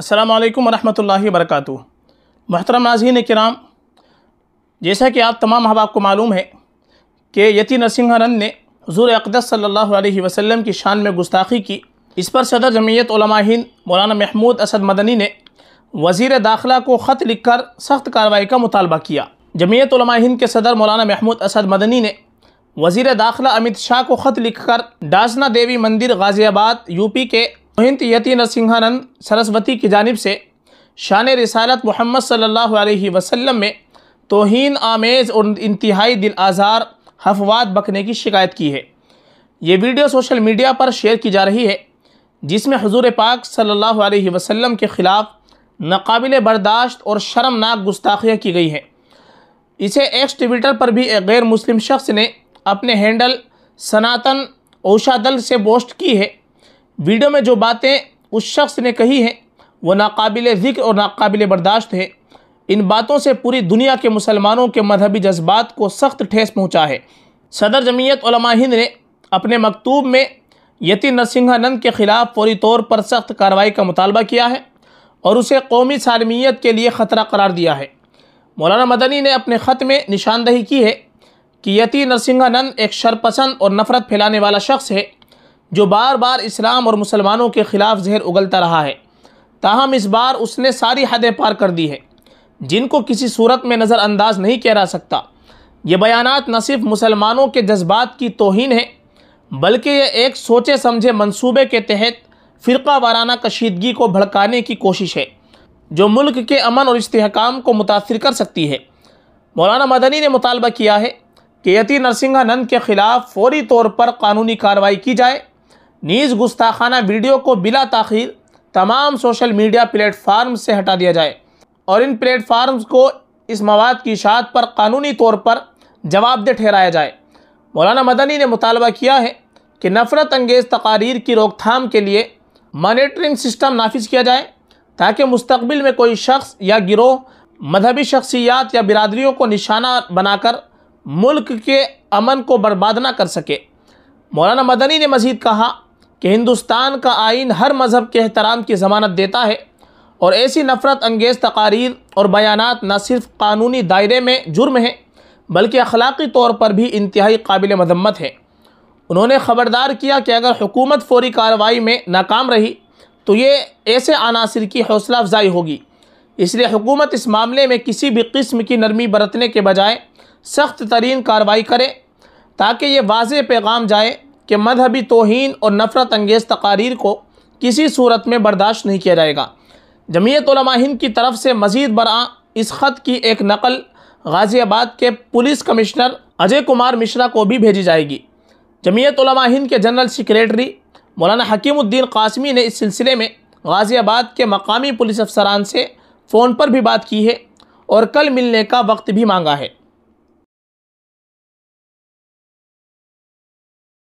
السلام علیکم ورحمۃ اللہ وبرکاتہ محترم ناظرین کرام جیسا کہ آپ تمام احباب کو معلوم ہے کہ یتی نرسنگھ رن نے حضور اقدس صلی اللہ علیہ وسلم کی شان میں گستاخی کی اس پر صدر جمعیت علماء ہند مولانا محمود اسد مدنی نے وزیر داخلہ کو خط لکھ کر سخت کارروائی کا مطالبہ کیا جمعیت علماء کے صدر مولانا محمود اسد مدنی نے وزیر داخلہ امت شاہ کو خط لکھ کر ڈازنا دیوی مندر غازی آباد یو پی کے ہند یتی نسنگھانند سرسوتی کی جانب سے شان رسالت محمد صلی اللہ علیہ وسلم میں توہین آمیز اور انتہائی دل آزار حفوات بکنے کی شکایت کی ہے یہ ویڈیو سوشل میڈیا پر شیئر کی جا رہی ہے جس میں حضور پاک صلی اللہ علیہ وسلم کے خلاف ناقابل برداشت اور شرمناک گستاخیاں کی گئی ہیں اسے ایکس ٹویٹر پر بھی ایک غیر مسلم شخص نے اپنے ہینڈل سناتن اوشادل سے پوسٹ کی ہے ویڈیو میں جو باتیں اس شخص نے کہی ہیں وہ ناقابل ذکر اور ناقابل برداشت ہے ان باتوں سے پوری دنیا کے مسلمانوں کے مذہبی جذبات کو سخت ٹھیس پہنچا ہے صدر جمعیت علماء ہند نے اپنے مکتوب میں یتی نرسنگھا نند کے خلاف فوری طور پر سخت کارروائی کا مطالبہ کیا ہے اور اسے قومی سالمیت کے لیے خطرہ قرار دیا ہے مولانا مدنی نے اپنے خط میں نشاندہی کی ہے کہ یتی نرسنگا نند ایک شرپسند اور نفرت پھیلانے والا شخص ہے جو بار بار اسلام اور مسلمانوں کے خلاف زہر اگلتا رہا ہے تاہم اس بار اس نے ساری حدیں پار کر دی ہیں جن کو کسی صورت میں نظر انداز نہیں کیا جا سکتا یہ بیانات نہ صرف مسلمانوں کے جذبات کی توہین ہے بلکہ یہ ایک سوچے سمجھے منصوبے کے تحت فرقہ وارانہ کشیدگی کو بھڑکانے کی کوشش ہے جو ملک کے امن اور استحکام کو متاثر کر سکتی ہے مولانا مدنی نے مطالبہ کیا ہے کہ یتی نرسنگھا نند کے خلاف فوری طور پر قانونی کارروائی کی جائے نیز گستاخانہ ویڈیو کو بلا تاخیر تمام سوشل میڈیا پلیٹ فارم سے ہٹا دیا جائے اور ان پلیٹ فارمز کو اس مواد کی اشاعت پر قانونی طور پر جواب دہ ٹھہرایا جائے مولانا مدنی نے مطالبہ کیا ہے کہ نفرت انگیز تقاریر کی روک تھام کے لیے مانیٹرنگ سسٹم نافذ کیا جائے تاکہ مستقبل میں کوئی شخص یا گروہ مذہبی شخصیات یا برادریوں کو نشانہ بنا کر ملک کے امن کو برباد نہ کر سکے مولانا مدنی نے مزید کہا کہ ہندوستان کا آئین ہر مذہب کے احترام کی ضمانت دیتا ہے اور ایسی نفرت انگیز تقاریر اور بیانات نہ صرف قانونی دائرے میں جرم ہیں بلکہ اخلاقی طور پر بھی انتہائی قابل مذمت ہے انہوں نے خبردار کیا کہ اگر حکومت فوری کارروائی میں ناکام رہی تو یہ ایسے عناصر کی حوصلہ افزائی ہوگی اس لیے حکومت اس معاملے میں کسی بھی قسم کی نرمی برتنے کے بجائے سخت ترین کارروائی کرے تاکہ یہ واضح پیغام جائے کہ مذہبی توہین اور نفرت انگیز تقاریر کو کسی صورت میں برداشت نہیں کیا جائے گا جمعیت علماء ہند کی طرف سے مزید برآں اس خط کی ایک نقل غازی آباد کے پولیس کمشنر اجے کمار مشرا کو بھی بھیجی جائے گی جمعیت علماء ہند کے جنرل سیکریٹری مولانا حکیم الدین قاسمی نے اس سلسلے میں غازی آباد کے مقامی پولیس افسران سے فون پر بھی بات کی ہے اور کل ملنے کا وقت بھی مانگا ہے